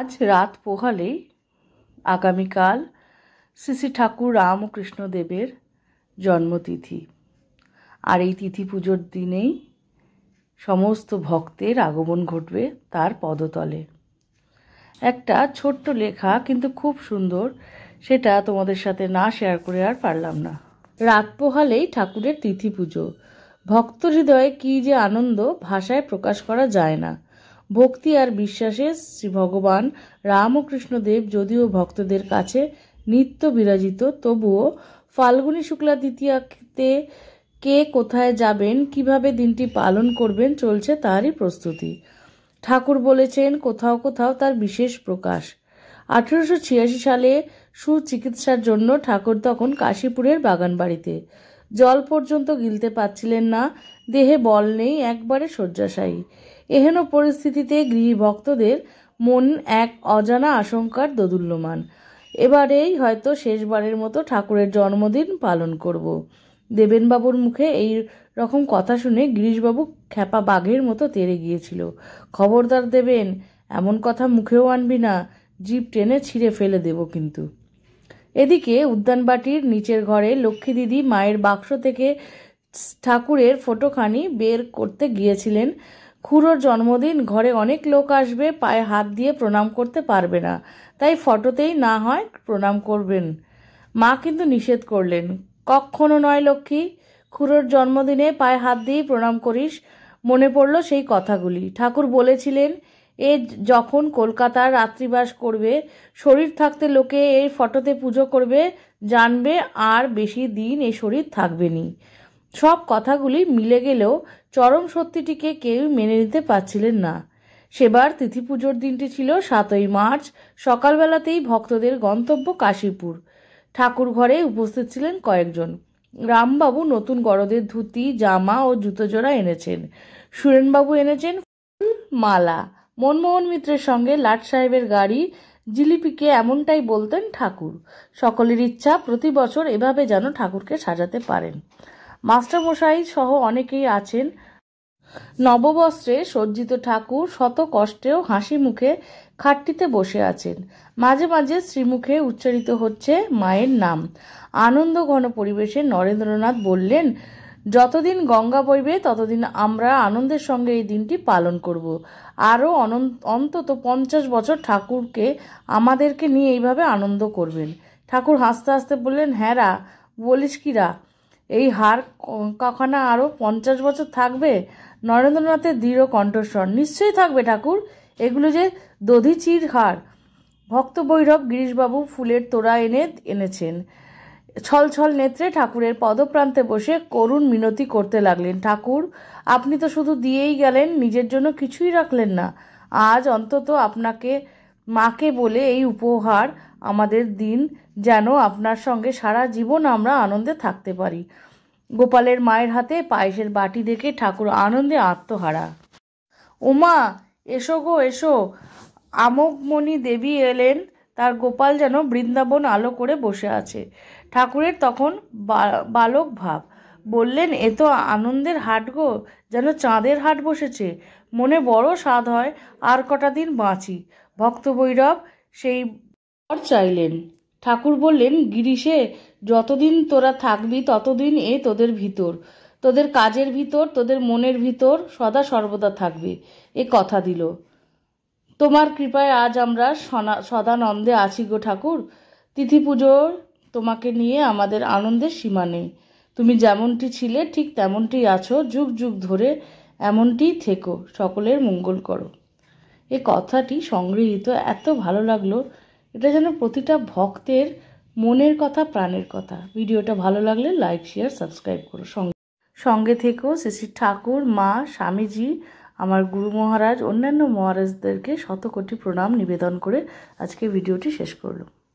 আজ রাত পোহালেই আগামীকাল শ্রী শ্রী ঠাকুর রামকৃষ্ণ দেবের জন্মতিথি আর এই তিথি পুজোর দিনেই সমস্ত ভক্তের আগমন ঘটবে তার পদতলে একটা ছোট্ট লেখা কিন্তু খুব সুন্দর সেটা তোমাদের সাথে না শেয়ার করে আর পারলাম না রাত পোহালেই ঠাকুরের তিথি পুজো ভক্ত হৃদয়ে কী যে আনন্দ ভাষায় প্রকাশ করা যায় না ভক্তি আর বিশ্বাসে শ্রী ভগবান রামকৃষ্ণদেব যদিও ভক্তদের কাছে নিত্য বিরাজিত তবুও ফাল্গুনী শুক্লা দ্বিতীয়াতে কে কোথায় যাবেন কিভাবে দিনটি পালন করবেন চলছে তারই প্রস্তুতি ঠাকুর বলেছেন কোথাও কোথাও তার বিশেষ প্রকাশ আঠেরোশো সালে সুচিকিৎসার জন্য ঠাকুর তখন কাশীপুরের বাগান বাড়িতে জল পর্যন্ত গিলতে পাচ্ছিলেন না দেহে বল নেই একবারে শয্যাশায়ী এহেন পরিস্থিতিতে গৃহভক্তদের মন এক অজানা আশঙ্কার দোদুল্যমান এবারেই হয়তো শেষবারের মতো ঠাকুরের জন্মদিন পালন করব। দেবেনবাবুর মুখে এই রকম কথা শুনে গিরিশবাবু খ্যাপা বাঘের মতো তেড়ে গিয়েছিল খবরদার দেবেন এমন কথা মুখেও আনবি না জিপ টেনে ছিঁড়ে ফেলে দেব কিন্তু এদিকে উদ্যানবাটির নিচের ঘরে লক্ষ্মী দিদি মায়ের বাক্স থেকে ঠাকুরের ফটোখানি বের করতে গিয়েছিলেন খুড়োর জন্মদিন ঘরে অনেক লোক আসবে পায়ে হাত দিয়ে প্রণাম করতে পারবে না তাই ফটোতেই না হয় প্রণাম করবেন মা কিন্তু নিষেধ করলেন কখনো নয় লক্ষ্মী খুড়োর জন্মদিনে পায়ে হাত দিয়ে প্রণাম করিস মনে পড়ল সেই কথাগুলি ঠাকুর বলেছিলেন এ যখন কলকাতার রাত্রিবাস করবে শরীর থাকতে লোকে এই ফটোতে পুজো করবে জানবে আর বেশি দিন এ শরীর থাকবেনি সব কথাগুলি মিলে গেলেও চরম সত্যিটিকে কেউ মেনে নিতে পারছিলেন না সেবার তিথি পুজোর দিনটি ছিল সাতই মার্চ সকালবেলাতেই ভক্তদের গন্তব্য কাশীপুর ঠাকুর ঘরে উপস্থিত ছিলেন কয়েকজন রামবাবু নতুন গরদের ধুতি জামা ও জুতো জোড়া এনেছেন সুরেনবাবু এনেছেন মালা মনমোহন মিত্রের সঙ্গে লাট সাহেবের গাড়ি জিলিপিকে এমনটাই বলতেন ঠাকুর সকলের ইচ্ছা প্রতি বছর এভাবে যেন ঠাকুরকে সাজাতে পারেন মাস্টারমশাই সহ অনেকেই আছেন নববস্ত্রে সজ্জিত ঠাকুর শত কষ্টেও হাসি মুখে খাটটিতে বসে আছেন মাঝে মাঝে শ্রীমুখে উচ্চারিত হচ্ছে মায়ের নাম আনন্দ ঘন পরিবেশে নরেন্দ্রনাথ বললেন যতদিন গঙ্গা বইবে ততদিন আমরা আনন্দের সঙ্গে এই দিনটি পালন করব আরও অন্তত পঞ্চাশ বছর ঠাকুরকে আমাদেরকে নিয়ে এইভাবে আনন্দ করবেন ঠাকুর হাসতে হাসতে বললেন হ্যাঁ রা বলিস কিরা এই হার কখনো আরও পঞ্চাশ বছর থাকবে নরেন্দ্রনাথের দৃঢ় কণ্ঠস্বর নিশ্চয়ই থাকবে ঠাকুর এগুলো যে দধিচির হার ভক্ত বৈরব গিরিশবাবু ফুলের তোড়া এনে এনেছেন ছলছল নেত্রে ঠাকুরের পদপ্রান্তে বসে করুণ মিনতি করতে লাগলেন ঠাকুর আপনি তো শুধু দিয়েই গেলেন নিজের জন্য কিছুই রাখলেন না আজ অন্তত আপনাকে মাকে বলে এই উপহার আমাদের দিন যেন আপনার সঙ্গে সারা জীবন আমরা আনন্দে থাকতে পারি গোপালের মায়ের হাতে পায়েসের বাটি দেখে ঠাকুর আনন্দে আত্মহারা উমা এসো গো এসো আমকমণি দেবী এলেন তার গোপাল যেন বৃন্দাবন আলো করে বসে আছে ঠাকুরের তখন বালক ভাব বললেন এ তো আনন্দের হাট গো যেন চাঁদের হাট বসেছে মনে বড় স্বাদ হয় আর কটা দিন বাঁচি ভক্ত ভৈরব সেই বর চাইলেন ঠাকুর বললেন গিরিশে যতদিন তোরা থাকবি ততদিন এ তোদের ভিতর তোদের কাজের ভিতর তোদের মনের ভিতর সদা সর্বদা থাকবে এ কথা দিল তোমার কৃপায় আজ আমরা সদানন্দে আছি গো ঠাকুর তিথি পুজোর তোমাকে নিয়ে আমাদের আনন্দের সীমা নেই তুমি যেমনটি ছিলে ঠিক তেমনটি আছো যুগ যুগ ধরে এমনটি থেকো সকলের মঙ্গল করো এ কথাটি সংগৃহীত এত ভালো লাগলো এটা যেন প্রতিটা ভক্তের মনের কথা প্রাণের কথা ভিডিওটা ভালো লাগলে লাইক শেয়ার সাবস্ক্রাইব করো সঙ্গে সঙ্গে থেকেও শ্রী ঠাকুর মা স্বামীজি আমার গুরু মহারাজ অন্যান্য মহারাজদেরকে শতকোটি প্রণাম নিবেদন করে আজকে ভিডিওটি শেষ করলাম